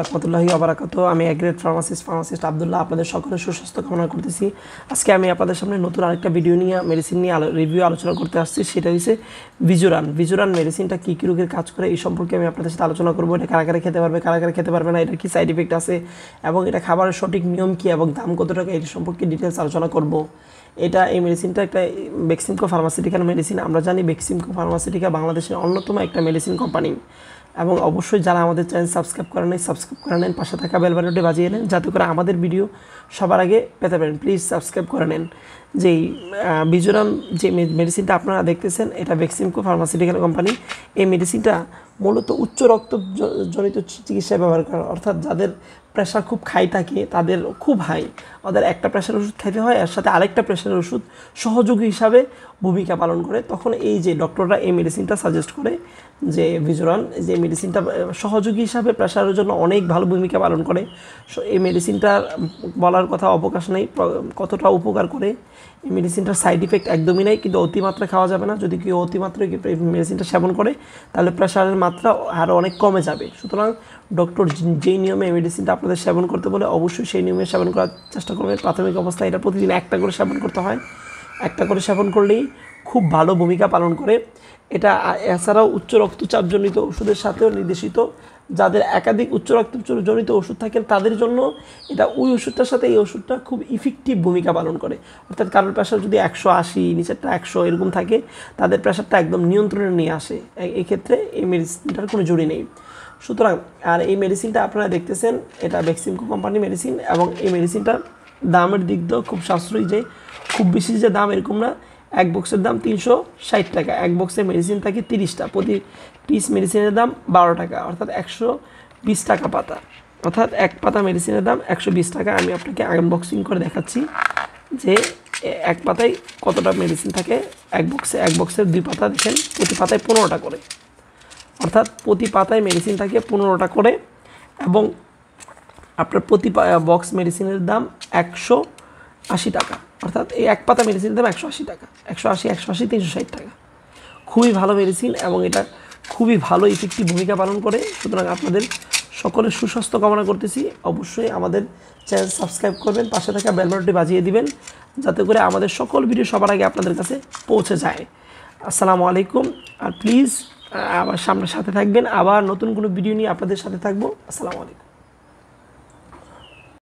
রহমতুল্লাহি অবরাকাত আমি A grade pharmacist pharmacist Abdullah আপনাদের সকলের সুস্বাস্থ্য কামনা করতেছি আজকে আমি আপনাদের সামনে নতুন আরেকটা ভিডিও নিয়ে মেডিসিন নিয়ে রিভিউ আলোচনা করতে আসছি সেটা হচ্ছে ভিজুরান ভিজুরান মেডিসিনটা কী কী রোগের কাজ করে এই সম্পর্কে আমি আপনাদের সাথে আলোচনা করবো এটা কারাগারে খেতে পারবে কারাগারে খেতে পারবে না এটা কী সাইড ইফেক্ট আছে এবং এটা খাবারের সঠিক নিয়ম কী এবং দাম কত টাকা এটা সম্পর্কে ডিটেলস আলোচনা করব এটা এই মেডিসিনটা একটা বেক্সিমকো ফার্মাসিউটিক্যাল মেডিসিন আমরা জানি বেক্সিমকো ফার্মাসিউটিক্যাল বাংলাদেশের অন্যতম একটা মেডিসিন কোম্পানি এবং অবশ্যই যারা আমাদের চ্যানেল সাবস্ক্রাইব করে নেন সাবস্ক্রাইব করে নেন পাশে থাকা বেলবাটনটি বাজিয়ে নেন যাতে করে আমাদের ভিডিও সবার আগে পেতে পারেন প্লিজ সাবস্ক্রাইব করে নেন যেই বিজোরাম যে মেডিসিনটা আপনারা দেখতেছেন এটা ভ্যাকসিনকো ফার্মাসিউটিক্যাল কোম্পানি এই মেডিসিনটা মূলত উচ্চ রক্ত জনিত চিকিৎসায় ব্যবহার করা অর্থাৎ যাদের প্রেশার খুব খাই থাকে তাদের খুব হাই ওদের একটা প্রেশার ওষুধ খাইতে হয় এর সাথে আরেকটা প্রেশারের ওষুধ সহযোগী হিসাবে ভূমিকা পালন করে তখন এই যে ডক্টররা এই মেডিসিনটা সাজেস্ট করে যে ভিজোরান যে মেডিসিনটা সহযোগী হিসাবে প্রেশারের জন্য অনেক ভালো ভূমিকা পালন করে এই মেডিসিনটার বলার কথা অবকাশ নেই কতটা উপকার করে এই মেডিসিনটার সাইড ইফেক্ট একদমই নাই কিন্তু অতিমাত্রা খাওয়া যাবে না যদি কেউ অতিমাত্রায় মেডিসিনটা সেবন করে তাহলে প্রেশারের মাত্রা আরও অনেক কমে যাবে সুতরাং ডক্টর যেই নিয়মে মেডিসিনটা আপনাদের সেবন করতে বলে অবশ্যই সেই নিয়মে সেবন করার চেষ্টা করবেন প্রাথমিক অবস্থায় এটা প্রতিদিন একটা করে সেবন করতে হয় একটা করে সেবন করলেই খুব ভালো ভূমিকা পালন করে এটা এছাড়াও উচ্চ রক্তচাপজনিত ওষুধের সাথেও নির্দেশিত যাদের একাধিক উচ্চ রক্তচাপ জনিত ওষুধ থাকে তাদের জন্য এটা ওই ওষুধটার সাথে এই ওষুধটা খুব ইফেক্টিভ ভূমিকা পালন করে অর্থাৎ কারোর প্রেশার যদি একশো আশি নিচেরটা একশো এরকম থাকে তাদের প্রেশারটা একদম নিয়ন্ত্রণে নিয়ে আসে এক্ষেত্রে এই মেডিসিনটার কোনো জরুরি নেই সুতরাং আর এই মেডিসিনটা আপনারা দেখতেছেন এটা ভ্যাক্সিমকো কোম্পানি মেডিসিন এবং এই মেডিসিনটার দামের দিক দিয়েও খুব সাশ্রয়ী যে খুব বেশি যে দাম এরকম না এক বক্সের দাম তিনশো ষাট টাকা এক বক্সের মেডিসিন থাকে তিরিশটা প্রতি পিস মেডিসিনের দাম বারো টাকা অর্থাৎ একশো বিশ টাকা পাতা অর্থাৎ এক পাতা মেডিসিনের দাম একশো বিশ টাকা আমি আপনাকে আনবক্সিং করে দেখাচ্ছি যে এক পাতায় কতটা মেডিসিন থাকে এক বক্সে এক বক্সের দুই পাতা দেখেন প্রতি পাতায় পনেরোটা করে অর্থাৎ প্রতি পাতায় মেডিসিন থাকে পনেরোটা করে এবং আপনার প্রতি বক্স মেডিসিনের দাম একশো আশি টাকা অর্থাৎ এই এক পাতা মেডিসিনের দাম একশো আশি টাকা একশো আশি একশো আশি তিনশো ষাট টাকা খুবই ভালো মেডিসিন এবং এটা খুবই ভালো ইফেক্টিভ ভূমিকা পালন করে সুতরাং আপনাদের সকলের সুস্বাস্থ্য কামনা করতেছি অবশ্যই আমাদের চ্যানেল সাবস্ক্রাইব করবেন পাশে থাকা বেলবাটনটি বাজিয়ে দিবেন যাতে করে আমাদের সকল ভিডিও সবার আগে আপনাদের কাছে পৌঁছে যায় আসসালামু আলাইকুম আর প্লিজ আবার সামনের সাথে থাকবেন আবার নতুন কোনো ভিডিও নিয়ে আপনাদের সাথে থাকবো আসসালামু আলাইকুম